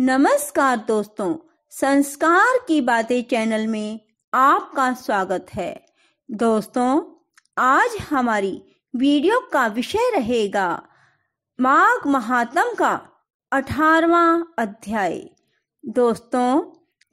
नमस्कार दोस्तों संस्कार की बातें चैनल में आपका स्वागत है दोस्तों आज हमारी वीडियो का विषय रहेगा माघ महात्म का अठारवा अध्याय दोस्तों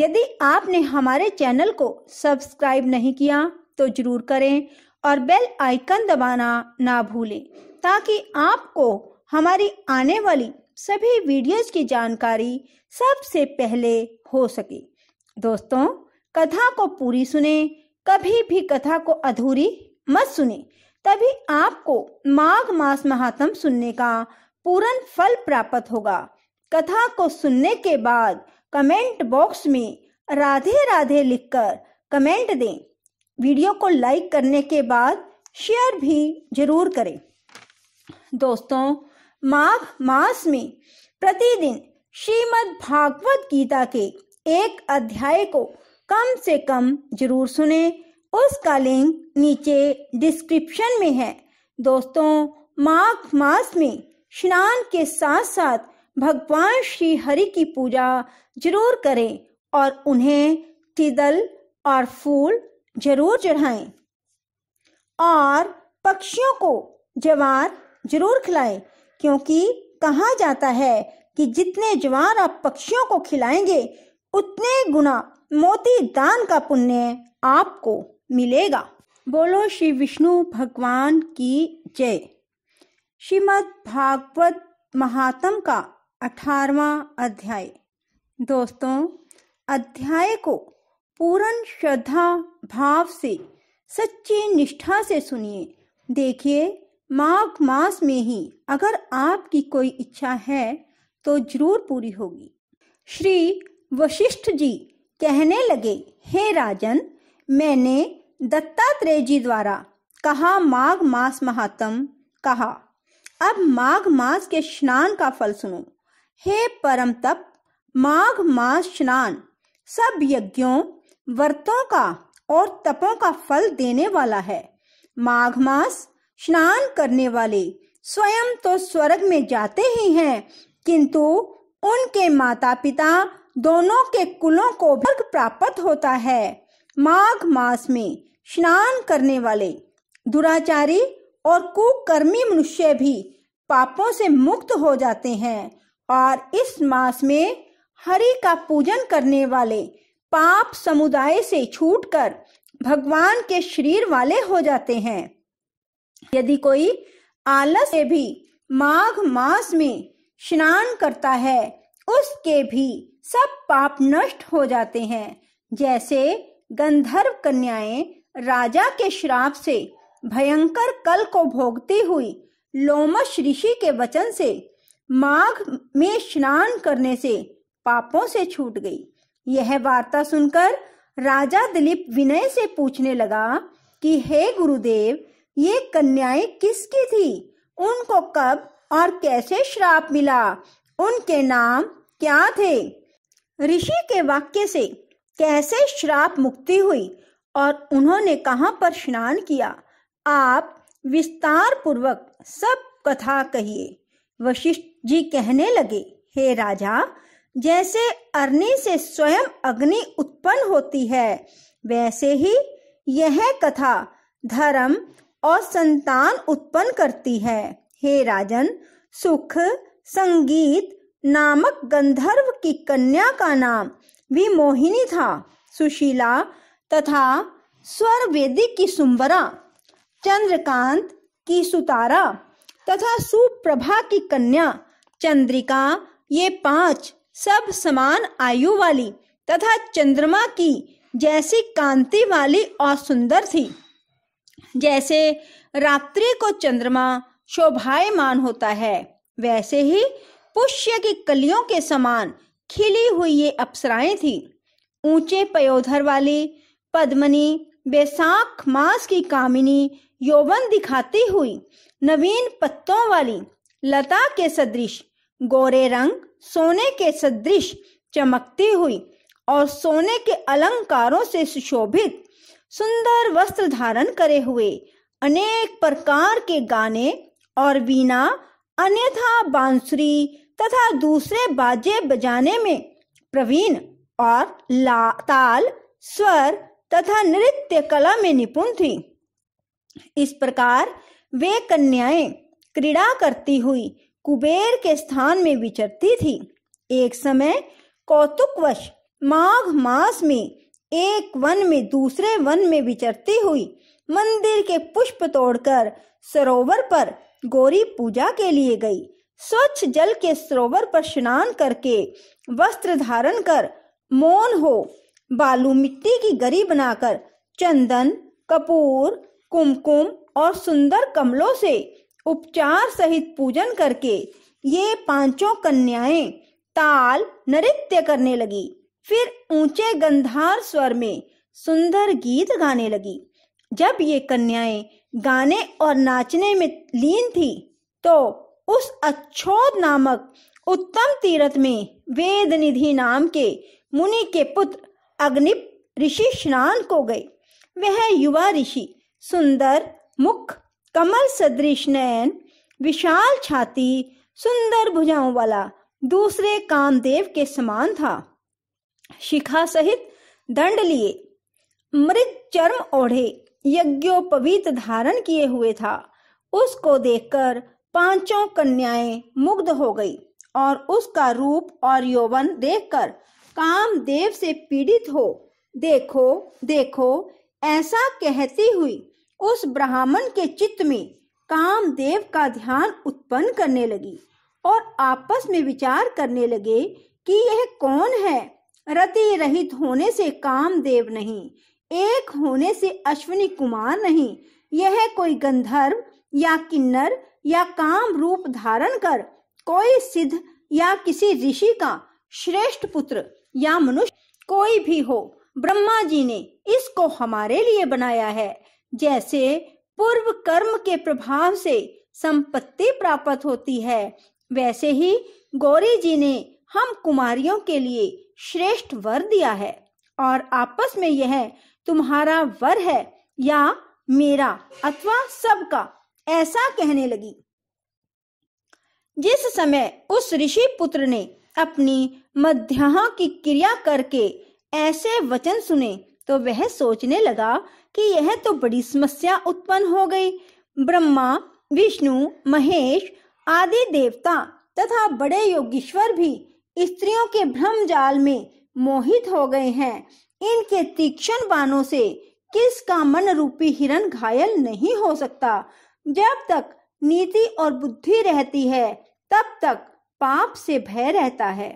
यदि आपने हमारे चैनल को सब्सक्राइब नहीं किया तो जरूर करें और बेल आइकन दबाना ना भूलें ताकि आपको हमारी आने वाली सभी वीडियोस की जानकारी सबसे पहले हो सके दोस्तों कथा को पूरी सुने कभी भी कथा को अधूरी मत सुने तभी आपको माघ मास महात्म सुनने का पूर्ण फल प्राप्त होगा कथा को सुनने के बाद कमेंट बॉक्स में राधे राधे लिखकर कमेंट दें वीडियो को लाइक करने के बाद शेयर भी जरूर करें दोस्तों माघ मास में प्रतिदिन श्रीमद् भागवत गीता के एक अध्याय को कम से कम जरूर सुने उसका लिंक नीचे डिस्क्रिप्शन में है दोस्तों माघ मास में स्नान के साथ साथ भगवान श्री हरि की पूजा जरूर करें और उन्हें तिदल और फूल जरूर चढ़ाएं और पक्षियों को जवार जरूर खिलाएं क्योंकि कहा जाता है कि जितने ज्वार आप पक्षियों को खिलाएंगे उतने गुना मोती दान का पुण्य आपको मिलेगा बोलो श्री विष्णु भगवान की जय श्रीमद भागवत महात्म का अठारवा अध्याय दोस्तों अध्याय को पूर्ण श्रद्धा भाव से सच्ची निष्ठा से सुनिए देखिए माघ मास में ही अगर आपकी कोई इच्छा है तो जरूर पूरी होगी श्री वशिष्ठ जी कहने लगे हे राजन मैंने दत्तात्रेय जी द्वारा कहा माघ मास महात्म कहा अब माघ मास के स्नान का फल सुनो हे परम तप माघ मास स्नान सब यज्ञों व्रतों का और तपों का फल देने वाला है माघ मास स्नान करने वाले स्वयं तो स्वर्ग में जाते ही हैं किंतु उनके माता पिता दोनों के कुलों को वर्ग प्राप्त होता है माघ मास में स्नान करने वाले दुराचारी और कुकर्मी मनुष्य भी पापों से मुक्त हो जाते हैं और इस मास में हरि का पूजन करने वाले पाप समुदाय से छूटकर भगवान के शरीर वाले हो जाते हैं यदि कोई आलस से भी माघ मास में स्नान करता है उसके भी सब पाप नष्ट हो जाते हैं जैसे गंधर्व कन्याएं राजा के श्राप से भयंकर कल को भोगती हुई लोमश ऋषि के वचन से माघ में स्नान करने से पापों से छूट गई यह वार्ता सुनकर राजा दिलीप विनय से पूछने लगा कि हे गुरुदेव ये कन्याएं किसकी थी उनको कब और कैसे श्राप मिला उनके नाम क्या थे ऋषि के वाक्य से कैसे श्राप मुक्ति हुई और उन्होंने कहां पर स्नान किया आप विस्तार पूर्वक सब कथा कहिए वशिष्ठ जी कहने लगे हे राजा जैसे अरनी से स्वयं अग्नि उत्पन्न होती है वैसे ही यह कथा धर्म और संतान उत्पन्न करती है हे राजन सुख संगीत नामक गंधर्व की कन्या का नाम भी मोहिनी था सुशीला तथा स्वर वेदी की सुंबरा चंद्रकांत की सुतारा तथा सुप्रभा की कन्या चंद्रिका ये पांच सब समान आयु वाली तथा चंद्रमा की जैसी कांति वाली और सुंदर थी जैसे रात्रि को चंद्रमा शोभायमान होता है वैसे ही पुष्य की कलियों के समान खिली हुई ये अप्सराएं थी ऊंचे पयोधर वाली पद्मनी बैसाख मास की कामिनी यौवन दिखाती हुई नवीन पत्तों वाली लता के सदृश गोरे रंग सोने के सदृश चमकती हुई और सोने के अलंकारों से सुशोभित सुंदर वस्त्र धारण करे हुए अनेक प्रकार के गाने और वीणा अन्यथा बांसुरी तथा दूसरे बाजे बजाने में प्रवीण और ला, ताल स्वर तथा नृत्य कला में निपुण थी इस प्रकार वे कन्याएं क्रीड़ा करती हुई कुबेर के स्थान में विचरती थी एक समय कौतुकवश माघ मास में एक वन में दूसरे वन में विचरती हुई मंदिर के पुष्प तोड़कर सरोवर पर गौरी पूजा के लिए गई स्वच्छ जल के सरोवर पर स्नान करके वस्त्र धारण कर मौन हो बालू मिट्टी की गरी बनाकर चंदन कपूर कुमकुम और सुंदर कमलों से उपचार सहित पूजन करके ये पांचों कन्याएं ताल नृत्य करने लगी फिर ऊंचे गंधार स्वर में सुंदर गीत गाने लगी जब ये कन्याएं गाने और नाचने में लीन थी तो उस अच्छोद नामक उत्तम तीर्थ में वेद निधि नाम के मुनि के पुत्र अग्निप ऋषि स्नान को गए वह युवा ऋषि सुंदर मुख कमल सदृश नयन विशाल छाती सुंदर भुजाओं वाला दूसरे कामदेव के समान था शिखा सहित दंड लिए मृत चर्म ओढ़े यज्ञोपवीत धारण किए हुए था उसको देखकर पांचों कन्याएं मुग्ध हो गई और उसका रूप और यौवन देखकर कामदेव से पीड़ित हो देखो देखो ऐसा कहती हुई उस ब्राह्मण के चित्त में कामदेव का ध्यान उत्पन्न करने लगी और आपस में विचार करने लगे कि यह कौन है रति रहित होने से कामदेव नहीं एक होने से अश्विनी कुमार नहीं यह कोई गंधर्व या किन्नर या काम रूप धारण कर कोई सिद्ध या किसी ऋषि का श्रेष्ठ पुत्र या मनुष्य कोई भी हो ब्रह्मा जी ने इसको हमारे लिए बनाया है जैसे पूर्व कर्म के प्रभाव से संपत्ति प्राप्त होती है वैसे ही गौरी जी ने हम कुमारियों के लिए श्रेष्ठ वर दिया है और आपस में यह तुम्हारा वर है या मेरा अथवा सबका ऐसा कहने लगी जिस समय उस ऋषि पुत्र ने अपनी मध्याह की क्रिया करके ऐसे वचन सुने तो वह सोचने लगा कि यह तो बड़ी समस्या उत्पन्न हो गई ब्रह्मा विष्णु महेश आदि देवता तथा बड़े योगीश्वर भी स्त्रियों के भ्रम जाल में मोहित हो गए हैं इनके तीक्ष्ण बाणों से किस का मन रूपी हिरण घायल नहीं हो सकता जब तक नीति और बुद्धि रहती है तब तक पाप से भय रहता है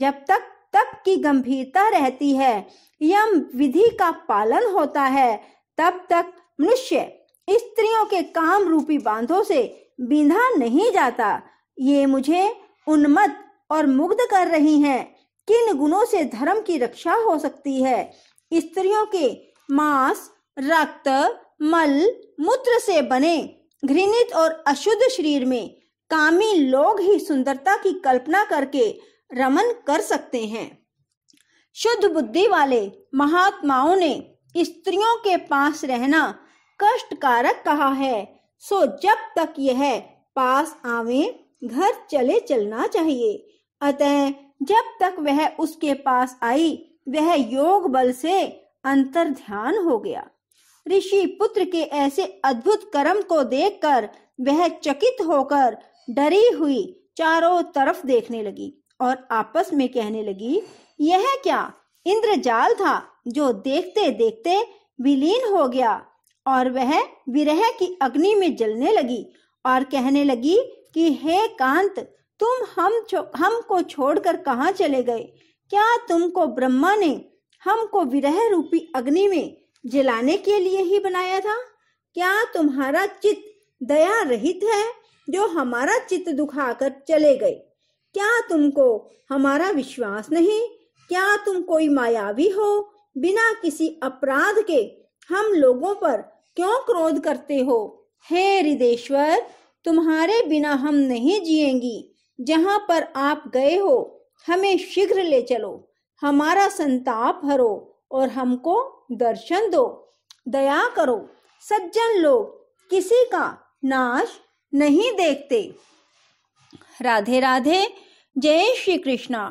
जब तक तप की गंभीरता रहती है यम विधि का पालन होता है तब तक मनुष्य स्त्रियों के काम रूपी बांधों से बिंधा नहीं जाता ये मुझे उन्मत्त और मुग्ध कर रही हैं किन गुणों से धर्म की रक्षा हो सकती है स्त्रियों के मांस रक्त मल मूत्र से बने घृणित और अशुद्ध शरीर में कामी लोग ही सुंदरता की कल्पना करके रमन कर सकते हैं शुद्ध बुद्धि वाले महात्माओं ने स्त्रियों के पास रहना कष्टकारक कहा है सो जब तक यह पास आवे घर चले चलना चाहिए अतः जब तक वह उसके पास आई वह योग बल से अंतर ध्यान हो गया ऋषि पुत्र के ऐसे अद्भुत कर्म को देखकर वह चकित होकर डरी हुई चारों तरफ देखने लगी और आपस में कहने लगी यह क्या इंद्रजाल था जो देखते देखते विलीन हो गया और वह विरह की अग्नि में जलने लगी और कहने लगी कि हे कांत तुम हम हमको छोड़कर कहाँ चले गए क्या तुमको ब्रह्मा ने हमको विरह रूपी अग्नि में जलाने के लिए ही बनाया था क्या तुम्हारा चित दया रहित है जो हमारा दुखा दुखाकर चले गए क्या तुमको हमारा विश्वास नहीं क्या तुम कोई मायावी हो बिना किसी अपराध के हम लोगों पर क्यों क्रोध करते हो हे हृदयेश्वर तुम्हारे बिना हम नहीं जिएंगी जहां पर आप गए हो हमें शीघ्र ले चलो हमारा संताप हरो और हमको दर्शन दो दया करो सज्जन लोग किसी का नाश नहीं देखते राधे राधे जय श्री कृष्णा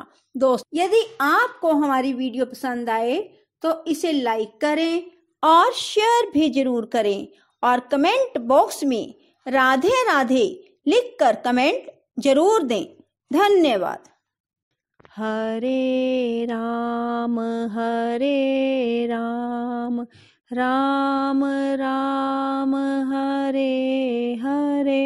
दोस्त यदि आपको हमारी वीडियो पसंद आए तो इसे लाइक करें और शेयर भी जरूर करें और कमेंट बॉक्स में राधे राधे लिखकर कमेंट जरूर दें धन्यवाद हरे राम हरे राम राम राम हरे हरे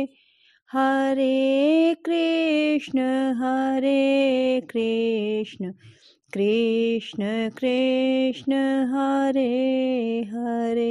हरे कृष्ण हरे कृष्ण कृष्ण कृष्ण हरे हरे